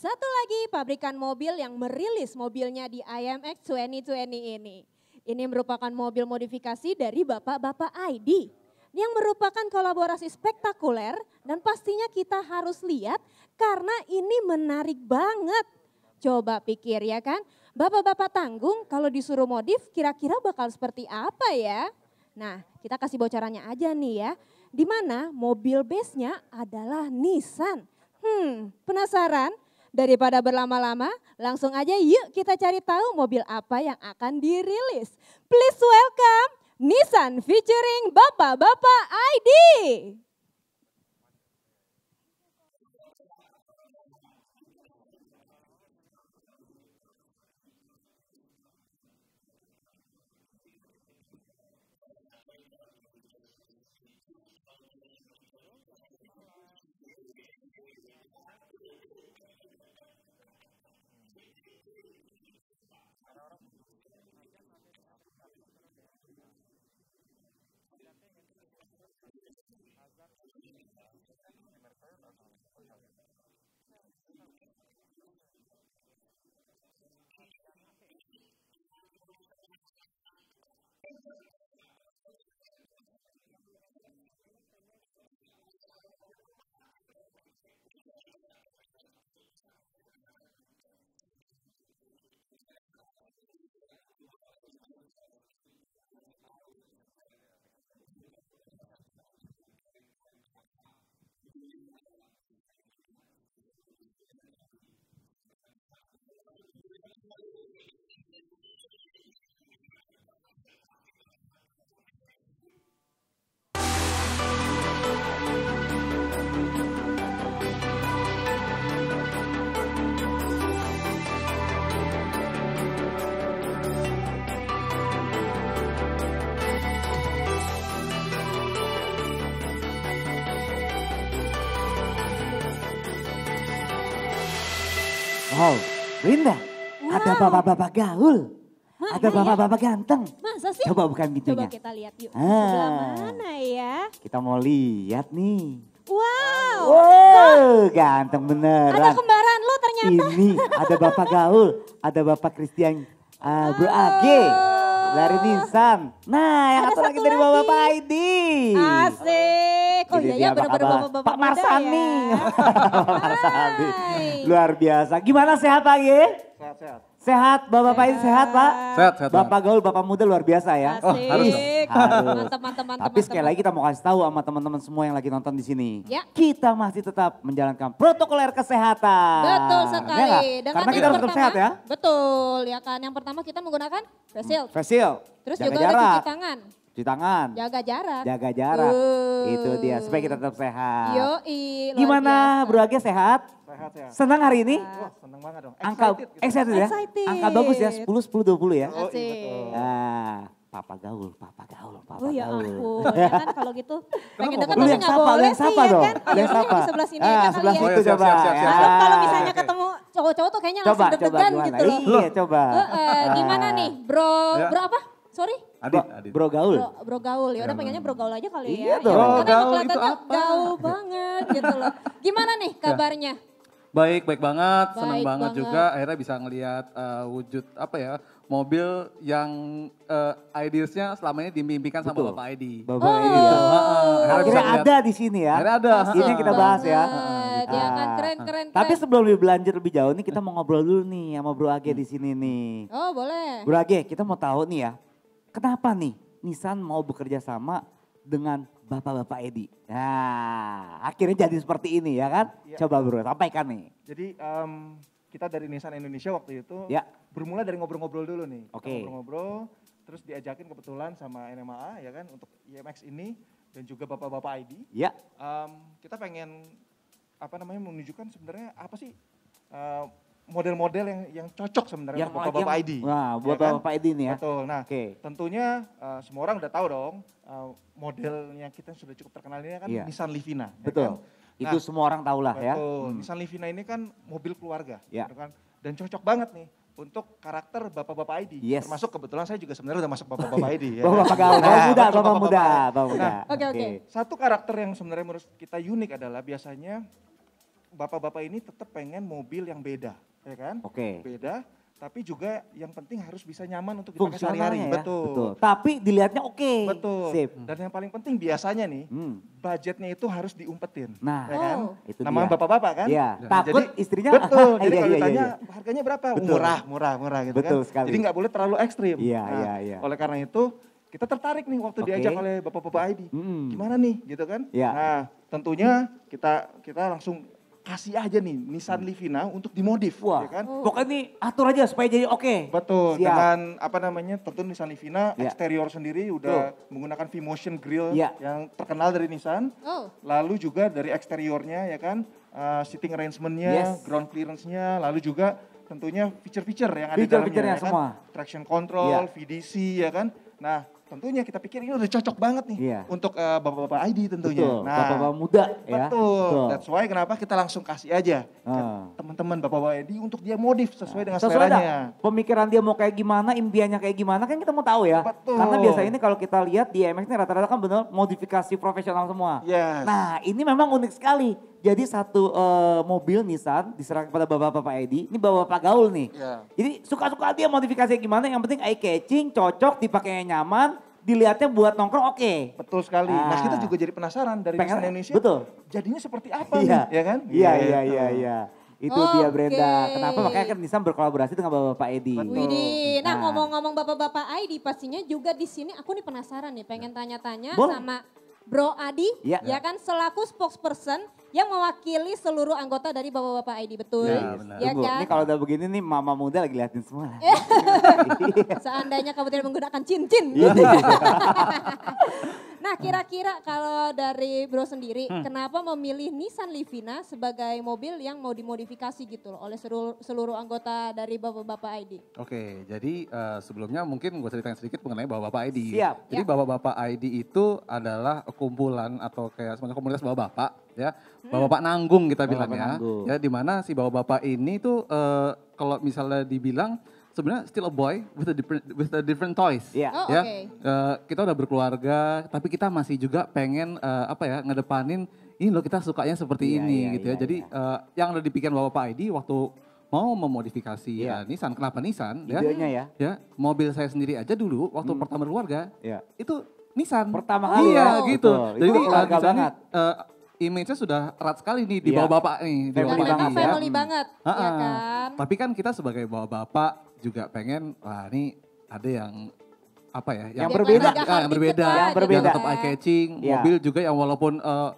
satu lagi pabrikan mobil yang merilis mobilnya di IMX 2020 ini. Ini merupakan mobil modifikasi dari bapak-bapak ID yang merupakan kolaborasi spektakuler dan pastinya kita harus lihat karena ini menarik banget. Coba pikir ya kan, bapak-bapak tanggung kalau disuruh modif kira-kira bakal seperti apa ya? Nah, kita kasih bocorannya aja nih ya. Di mana mobil base-nya adalah Nissan. Hmm, penasaran? Daripada berlama-lama, langsung aja yuk kita cari tahu mobil apa yang akan dirilis. Please welcome Nissan featuring Bapak-Bapak ID. Hall. Winda, wow. ada bapak-bapak gaul. Hah, ada ya? bapak-bapak ya? ganteng. Masa sih? Coba bukan pintunya. Coba kita lihat yuk. Ah. mana ya? Kita mau lihat nih. Wow. Wow, ganteng bener. Ada kembaran lo ternyata. Ini ada bapak gaul, ada bapak Christian uh, Bro AG. Oh. Dari Nissan. Nah, yang ada satu lagi dari bapak bapak ID. Asik. Oh iya, iya bapak-bapak ya. Pak Marsani. Ya. Marsani. Luar biasa. Gimana sehat lagi? Sehat-sehat. Sehat, bapak-bapak ini sehat pak? Sehat, sehat. Bapak gaul, bapak muda luar biasa ya. Asik. Oh, harus. harus. Teman-teman, teman Tapi sekali lagi kita mau kasih tahu sama teman-teman semua yang lagi nonton di sini. Ya. Kita masih tetap menjalankan protokol kesehatan. Betul sekali. Ya, Dengan Karena kita harus tetap sehat ya. Betul ya kan. Yang pertama kita menggunakan facial facial Terus Jangan juga jarak. cuci tangan. Cuci tangan. Jaga jarak. Jaga jarak. Uh. Itu dia supaya kita tetap sehat. Yoi. Gimana Bro Age sehat? Sehat ya. Senang hari ini? Wah, oh, senang banget dong. Angka excited, gitu. excited ya. Excited. Angka bagus ya 10 10 20 ya. Oh, iya betul. Nah, Papa gaul, papa gaul, papa oh, ya gaul. Ampun. ya kan kalau gitu pengen dekat tapi nggak boleh sih sapa ya dong. kan. Yang iya, sapa. Di sebelah sini ah, kan. Sebelah kali ya. situ oh, ya. coba. Kalau kalau ah, misalnya okay. ketemu cowok-cowok tuh kayaknya coba, langsung deg-degan gitu loh. Iya coba. Uh, uh, gimana ya. nih bro, ya. bro apa? Sorry Adit, bro, Adit. Bro gaul. Bro, bro gaul. Ya udah pengennya bro gaul aja kali iya ya. Iya dong. Bro ya, gaul itu apa? Gaul banget gitu loh. Gimana nih ya. kabarnya? Baik, baik banget. Baik Senang banget, juga akhirnya bisa ngelihat uh, wujud apa ya? mobil yang uh, eh, ideasnya selama ini dimimpikan Betul. sama Bapak Aidi. Bapak oh. Ya. Akhirnya ada di sini ya. Akhirnya ada. Ini kita bahas ya. Ya kan keren, keren keren. Tapi sebelum lebih belanja lebih jauh nih kita mau ngobrol dulu nih sama Bro Age di sini nih. Oh boleh. Bro Age kita mau tahu nih ya Kenapa nih Nissan mau bekerja sama dengan Bapak-Bapak Edi? Nah, akhirnya jadi seperti ini ya kan? Ya. Coba bro, sampaikan nih. Jadi um, kita dari Nissan Indonesia waktu itu ya. bermula dari ngobrol-ngobrol dulu nih. Oke. Okay. Ngobrol-ngobrol, terus diajakin kebetulan sama NMA ya kan untuk IMX ini dan juga bapak-bapak ID. Ya. Um, kita pengen apa namanya menunjukkan sebenarnya apa sih uh, model-model yang yang cocok sebenarnya untuk bapak bapak ID. nah buat ya kan? bapak ID ini ya. Betul. Nah, okay. tentunya uh, semua orang udah tahu dong uh, eh, yang kita sudah cukup terkenal ini kan yeah. Nissan Livina. Ya betul. Ya kan? nah, Itu semua orang tahu lah ya. Betul. Hmm. Nissan Livina ini kan mobil keluarga, yeah. Gitu kan? Dan cocok banget nih untuk karakter bapak-bapak ID. Yes. Termasuk kebetulan saya juga sebenarnya udah masuk bapak-bapak ID. ya. Nah, bapak-bapak muda, bapak, bapak muda, muda. Nah, oke okay, Okay. Satu karakter yang sebenarnya menurut kita unik adalah biasanya bapak-bapak ini tetap pengen mobil yang beda ya kan? Oke. Okay. Beda, tapi juga yang penting harus bisa nyaman untuk dipakai sehari-hari. Ya? Betul. Betul. Tapi dilihatnya oke. Okay. Betul. Sip. Dan yang paling penting biasanya nih, hmm. budgetnya itu harus diumpetin. Nah, ya kan? Oh. itu Namanya bapak-bapak kan? Iya. Nah, Takut jadi, istrinya. Betul. Iya, jadi iya, kalau iya, ditanya iya. harganya berapa? Betul. Murah, murah, murah gitu betul kan. Sekali. Jadi nggak boleh terlalu ekstrim. Iya, nah, iya, iya. Oleh karena itu, kita tertarik nih waktu okay. diajak oleh bapak-bapak ID. Hmm. Gimana nih gitu kan? Iya. Nah, tentunya kita kita langsung kasih aja nih Nissan hmm. Livina untuk dimodif ya Wah. ya kan. Uh. Pokoknya nih atur aja supaya jadi oke. Okay. Betul. Siap. Dengan apa namanya? Tentu Nissan Livina ya. eksterior sendiri udah menggunakan V-Motion grill ya. yang terkenal dari Nissan. Oh. Lalu juga dari eksteriornya ya kan uh, seating arrangementnya, yes. ground clearance-nya, lalu juga tentunya feature-feature yang ada di dalamnya ya kan. Semua. Traction control, ya. VDC ya kan. Nah, tentunya kita pikir ini udah cocok banget nih yeah. untuk bapak eh, bapak-bapak ID tentunya. Betul, nah, bapak-bapak muda ya. betul. ya. Betul. That's why kenapa kita langsung kasih aja uh. teman-teman bapak-bapak ID untuk dia modif sesuai uh. dengan sesuai seleranya. Dah, pemikiran dia mau kayak gimana, impiannya kayak gimana kan kita mau tahu ya. Betul. Karena biasanya ini kalau kita lihat di MX ini rata-rata kan benar modifikasi profesional semua. Yes. Nah, ini memang unik sekali jadi satu uh, mobil Nissan diserahkan kepada bapak-bapak Edi. Ini bapak-bapak gaul nih. Yeah. Jadi suka-suka dia modifikasinya gimana. Yang penting eye catching, cocok, dipakainya nyaman, dilihatnya buat nongkrong oke. Okay. Betul sekali. Nah, Nah kita juga jadi penasaran dari Pengen, Nissan Indonesia. Betul. Jadinya seperti apa iya. nih, ya kan? Iya, iya, iya, gitu. iya. Itu oh, dia Brenda. Kenapa makanya kan Nissan berkolaborasi dengan Bapak-bapak Edi. Widih. Nah, nah. ngomong-ngomong nah. Bapak-bapak Edi pastinya juga di sini aku nih penasaran nih pengen tanya-tanya sama Bro Adi ya. ya kan selaku spokesperson yang mewakili seluruh anggota dari bapak-bapak ID betul ya, iya benar. ya kan? Ini kalau udah begini nih mama muda lagi liatin semua. Iya. Seandainya kamu menggunakan cincin. Gitu. Nah, hmm. kira-kira kalau dari Bro sendiri, hmm. kenapa memilih Nissan Livina sebagai mobil yang mau dimodifikasi gitu loh oleh seluruh, seluruh anggota dari Bapak-bapak ID? Oke, jadi uh, sebelumnya mungkin gue ceritain sedikit mengenai Bapak-bapak ID. Siap. Jadi ya. Bapak-bapak ID itu adalah kumpulan atau kayak semacam komunitas bapak-bapak ya. Hmm. Bapak-bapak nanggung kita bilangnya. Ya. ya, di mana si bapak-bapak ini tuh uh, kalau misalnya dibilang sebenarnya still a boy with a different with a different toys. Ya. Yeah. Oh, ya. Okay. Uh, kita udah berkeluarga, tapi kita masih juga pengen uh, apa ya ngedepanin ini loh kita sukanya seperti yeah, ini yeah, gitu yeah, ya. Iya, Jadi uh, yang udah dipikirkan bapak Pak Edi waktu mau memodifikasi yeah. ya, Nissan, kenapa Nissan? Ya? Idenya ya. ya. mobil saya sendiri aja dulu waktu hmm. pertama berkeluarga. Yeah. Itu Nissan. Pertama iya, kali. Iya, oh, gitu. Betul. Jadi uh, banget. Uh, image-nya sudah erat sekali nih di bawah bapak nih. Di bawah bapak. Family banget. Ya. Family banget. Ya kan? Tapi kan kita sebagai bapak bapak juga pengen wah ini ada yang apa ya yang, berbeda yang berbeda nah, yang berbeda iya. tetap eye catching yeah. mobil juga yang walaupun uh,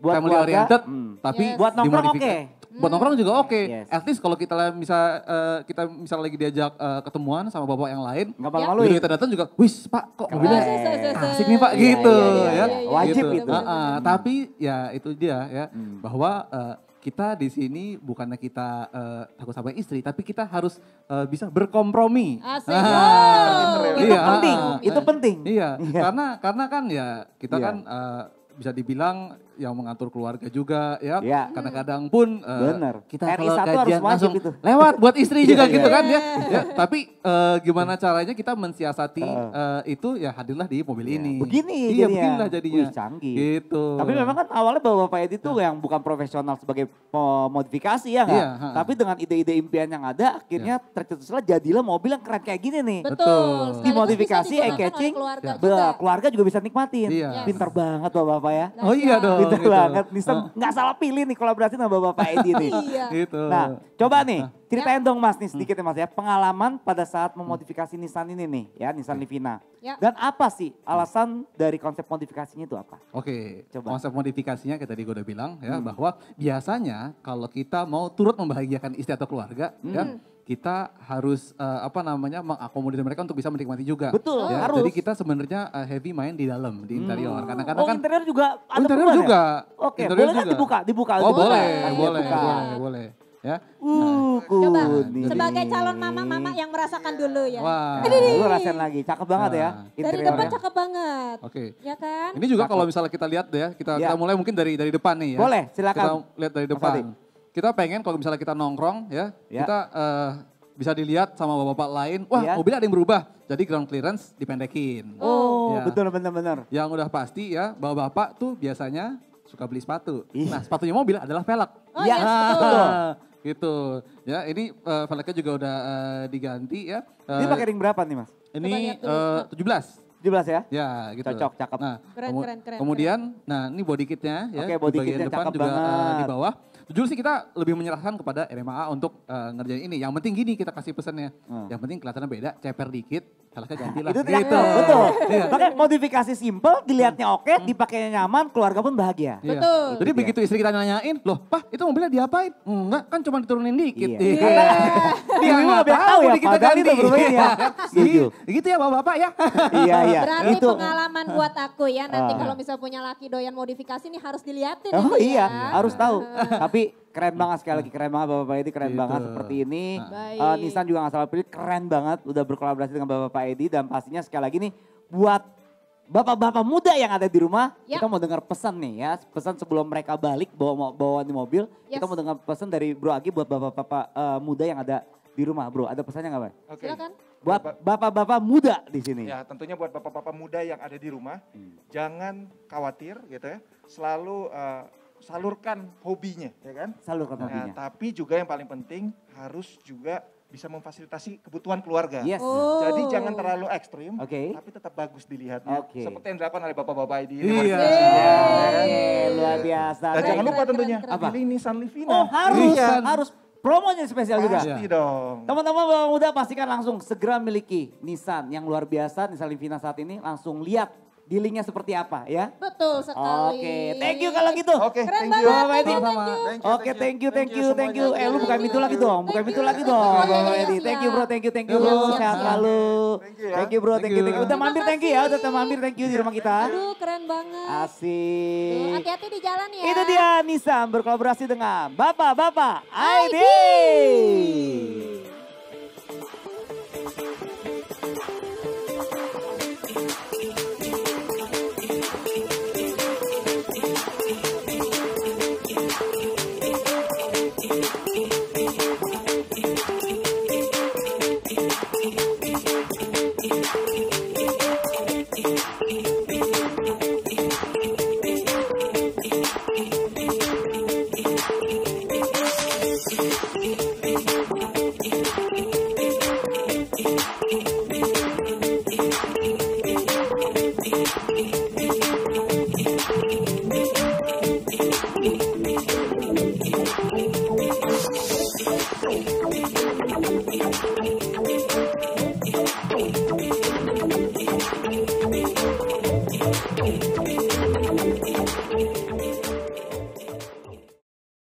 buat family keluarga, oriented mm. tapi yes. buat nongkrong oke okay. buat hmm. nongkrong juga oke okay. yes. at least kalau kita bisa uh, kita misal lagi diajak uh, ketemuan sama bapak yang lain nggak malu malu ya. kita datang juga wis pak kok Keren. mobilnya iya, iya, asik nih pak gitu ya wajib itu gitu. hmm. tapi ya itu dia ya hmm. bahwa kita di sini bukannya kita uh, takut sama istri, tapi kita harus uh, bisa berkompromi. Asik. Ah, wow. Itu iya. penting. itu iya. penting. Iya. iya, karena karena kan ya kita iya. kan uh, bisa dibilang yang mengatur keluarga juga ya. ya. Kadang-kadang pun uh, kita RI kalau kajian langsung gitu. lewat buat istri iya, juga iya. gitu kan ya. ya. Tapi uh, gimana caranya kita mensiasati uh, itu ya hadirlah di mobil ya. ini. Begini Iya jadinya. beginilah jadinya. Wih, canggih. Gitu. Tapi memang kan awalnya Bapak Edi itu yang bukan profesional sebagai modifikasi ya kan? Ya, Tapi dengan ide-ide impian yang ada akhirnya ya. tercetuslah jadilah mobil yang keren kayak gini nih. Betul. Dimodifikasi eye catching keluarga, iya. keluarga juga bisa nikmatin. Iya. Pinter banget Bapak bapak ya. oh iya dong. Gitu, gitu, banget. Nissan nggak gak salah pilih nih kolaborasi sama Bapak Edi nih. Iya. gitu. Nah, coba nih ceritain ya. dong Mas nih sedikit hmm. ya Mas ya pengalaman pada saat memodifikasi Nissan ini nih ya Nissan Livina. Ya. ya. Dan apa sih alasan dari konsep modifikasinya itu apa? Oke, coba. Konsep modifikasinya kayak tadi gue udah bilang ya hmm. bahwa biasanya kalau kita mau turut membahagiakan istri atau keluarga ya, hmm. ya kita harus uh, apa namanya mengakomodir mereka untuk bisa menikmati juga. Betul, ya. harus. Jadi kita sebenarnya uh, heavy main di dalam di interior hmm. karena karena oh, kan interior juga ada oh, interior ya? juga. Ya? Oke, okay. boleh kan juga. dibuka, dibuka. Oh, boleh, ya, boleh, ya. boleh, boleh. Ya. Uh, nah, coba nah, sebagai calon mama-mama yang merasakan dulu ya. Wah, Adi. lu rasain lagi, cakep banget ya, nah. ya. Dari depan cakep banget. Oke. Okay. Ya kan? Ini juga kalau misalnya kita lihat deh kita, ya. kita iya. mulai mungkin dari dari depan nih ya. Boleh, silakan. Kita lihat dari depan kita pengen kalau misalnya kita nongkrong ya, ya. kita uh, bisa dilihat sama bapak-bapak lain, wah ya. mobilnya ada yang berubah. Jadi ground clearance dipendekin. Oh, oh ya. betul benar-benar. Yang udah pasti ya, bapak-bapak tuh biasanya suka beli sepatu. Ih. Nah, sepatunya mobil adalah velg. Oh, iya, ya, yes, betul. gitu. Ya, ini uh, velgnya juga udah uh, diganti ya. Uh, ini pakai ring berapa nih, Mas? Ini uh, 17. 17 ya? Ya gitu. Cocok, cakep. Nah, keren, keren, keren, kemudian, keren. nah ini body kitnya ya. Oke, okay, body kitnya depan cakep juga, eh, banget. Uh, di bawah. Jujur sih kita lebih menyerahkan kepada RMAA untuk uh, ngerjain ini. Yang penting gini kita kasih pesannya. Hmm. Yang penting kelihatannya beda, ceper dikit, Salahnya ganti lah. Itu gitu. betul. Iya. Pakai modifikasi simple, dilihatnya oke, okay, hmm. dipakainya nyaman, keluarga pun bahagia. Iya. Betul. Jadi betul iya. begitu istri kita nanyain, loh, Pak itu mobilnya diapain? Enggak, kan cuma diturunin dikit. Iya. Yeah. nggak tahu ya kita ganti. Kita bermain ya. Setuju. Gitu ya bapak-bapak ya. iya iya. Berarti itu. pengalaman buat aku ya nanti uh. kalau misal punya laki doyan modifikasi ini harus dilihatin. Oh ya. iya ya. harus tahu. Tapi keren banget sekali lagi keren banget bapak-bapak ini keren gitu. banget seperti ini. Ah. Eh, Baik. Uh, Nissan juga nggak salah pilih keren banget udah berkolaborasi dengan bapak-bapak Edi dan pastinya sekali lagi nih buat bapak-bapak muda yang ada di rumah, yep. Ya. kita mau dengar pesan nih ya, pesan sebelum mereka balik bawa bawaan di mobil, yes. kita mau dengar pesan dari Bro Agi buat bapak-bapak uh, muda yang ada di rumah, bro. Ada pesannya nggak, pak? Oke. Okay. Buat bapak-bapak muda di sini. Ya, tentunya buat bapak-bapak muda yang ada di rumah, hmm. jangan khawatir gitu ya. Selalu uh, salurkan hobinya, ya kan? Salurkan nah, hobinya. Nah, tapi juga yang paling penting harus juga bisa memfasilitasi kebutuhan keluarga. Yes. Oh. Jadi jangan terlalu ekstrim, okay. tapi tetap bagus dilihat. Okay. Seperti yang dilakukan oleh bapak-bapak di Iya. iya ya kan? Luar biasa. Dan jangan lupa tentunya, apa? pilih Nissan Livina. Oh harus, iya. harus promonya spesial Pasti juga. Pasti iya. dong. Teman-teman Bapak Muda pastikan langsung segera miliki Nissan yang luar biasa, Nissan Livina saat ini. Langsung lihat dealingnya seperti apa ya. Betul sekali. Oke, okay. thank you kalau gitu. Oke, okay, thank you. Bapak Edi. Oke, thank you, thank you, thank you. Eh, lu bukan itu lagi dong, bukan itu lagi dong. Bapak Edi, thank you bro, thank you, thank you. Sehat selalu. Thank you bro, thank you, thank you. Udah mampir thank you ya, udah mampir thank you di rumah kita. Aduh, keren banget. Asik. Hati-hati di jalan ya. Itu dia Nisa berkolaborasi dengan Bapak-Bapak ID. It